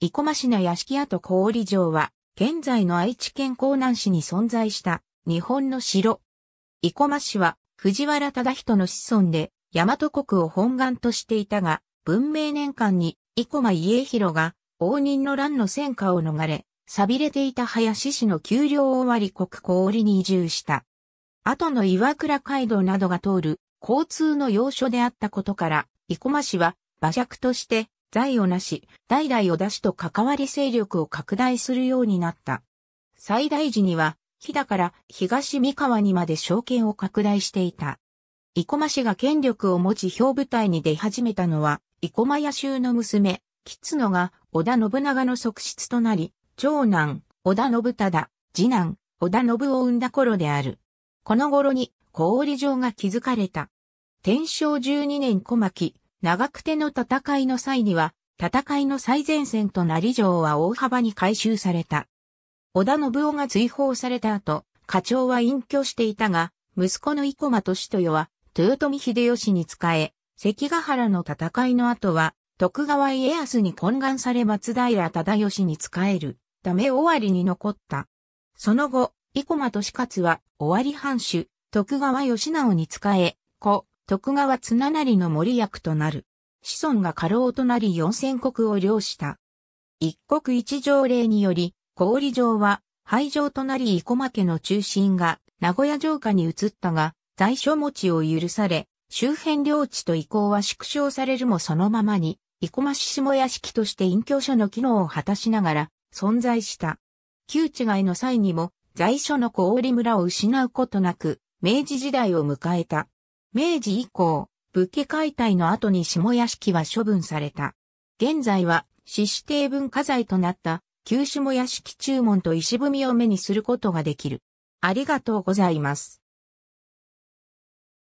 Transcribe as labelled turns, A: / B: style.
A: 生駒市の屋敷跡小城は、現在の愛知県江南市に存在した日本の城。生駒市は藤原忠人の子孫で大和国を本願としていたが、文明年間に生駒家広が応仁の乱の戦火を逃れ、錆びれていた林市の丘陵を割り国小に移住した。後の岩倉街道などが通る交通の要所であったことから、生駒市は馬尺として財をなし、代々を出しと関わり勢力を拡大するようになった。最大時には、日田から東三河にまで証券を拡大していた。生駒氏が権力を持ち表舞台に出始めたのは、生駒屋衆の娘、吉野が織田信長の側室となり、長男、織田信忠、次男、織田信を生んだ頃である。この頃に、小織城が築かれた。天正12年小牧、長久手の戦いの際には、戦いの最前線となり城は大幅に改修された。織田信夫が追放された後、課長は隠居していたが、息子の生駒敏豊は、豊臣秀吉に仕え、関ヶ原の戦いの後は、徳川家康に懇願され松平忠義に仕える、ため終わりに残った。その後、生駒俊勝は、終わり藩主、徳川義直に仕え、子、徳川綱成の森役となる。子孫が過労となり四千国を領した。一国一条例により、氷城は廃城となり生駒家の中心が名古屋城下に移ったが、在所持ちを許され、周辺領地と移行は縮小されるもそのままに、生駒市下屋敷として隠居所の機能を果たしながら存在した。旧違いの際にも、在所の氷村を失うことなく、明治時代を迎えた。明治以降、武家解体の後に下屋敷は処分された。現在は、市指定文化財となった、旧下屋敷注文と石踏みを目にすることができる。ありがとうございます。